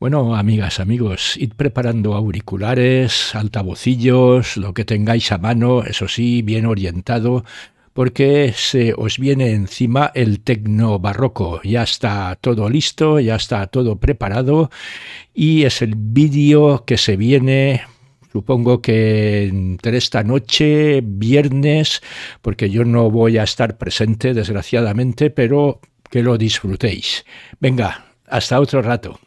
Bueno, amigas, amigos, id preparando auriculares, altavocillos, lo que tengáis a mano, eso sí, bien orientado, porque se os viene encima el tecno barroco. Ya está todo listo, ya está todo preparado y es el vídeo que se viene supongo que entre esta noche, viernes, porque yo no voy a estar presente, desgraciadamente, pero que lo disfrutéis. Venga, hasta otro rato.